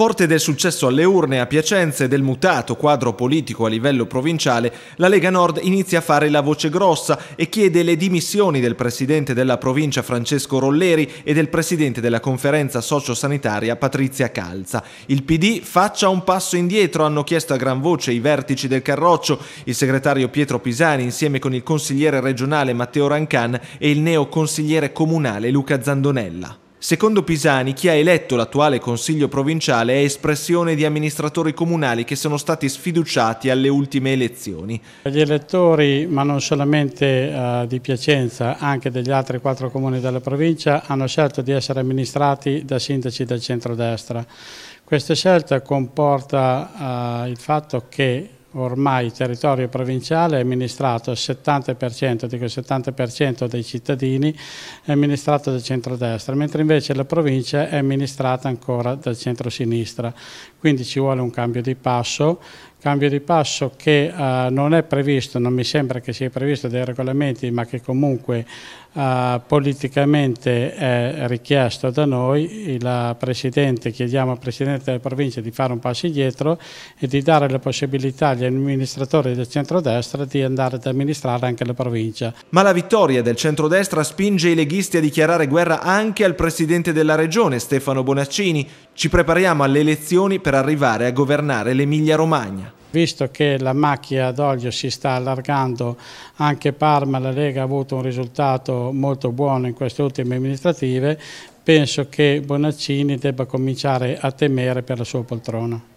Forte del successo alle urne a Piacenza e del mutato quadro politico a livello provinciale, la Lega Nord inizia a fare la voce grossa e chiede le dimissioni del presidente della provincia Francesco Rolleri e del presidente della conferenza sociosanitaria Patrizia Calza. Il PD faccia un passo indietro, hanno chiesto a gran voce i vertici del Carroccio, il segretario Pietro Pisani insieme con il consigliere regionale Matteo Rancan e il neo consigliere comunale Luca Zandonella. Secondo Pisani, chi ha eletto l'attuale Consiglio provinciale è espressione di amministratori comunali che sono stati sfiduciati alle ultime elezioni. Gli elettori, ma non solamente uh, di Piacenza, anche degli altri quattro comuni della provincia, hanno scelto di essere amministrati da sindaci del centrodestra. Questa scelta comporta uh, il fatto che ormai il territorio provinciale è amministrato il 70%, dico il 70% dei cittadini è amministrato dal centrodestra, mentre invece la provincia è amministrata ancora dal centro-sinistra. Quindi ci vuole un cambio di passo cambio di passo che uh, non è previsto, non mi sembra che sia previsto dai regolamenti, ma che comunque uh, politicamente è richiesto da noi. La eh, Presidente, chiediamo al Presidente della provincia di fare un passo indietro e di dare la possibilità agli amministratori del centrodestra di andare ad amministrare anche la provincia. Ma la vittoria del centrodestra spinge i leghisti a dichiarare guerra anche al Presidente della Regione, Stefano Bonaccini. Ci prepariamo alle elezioni per arrivare a governare l'Emilia Romagna. Visto che la macchia d'olio si sta allargando, anche Parma la Lega ha avuto un risultato molto buono in queste ultime amministrative, penso che Bonaccini debba cominciare a temere per la sua poltrona.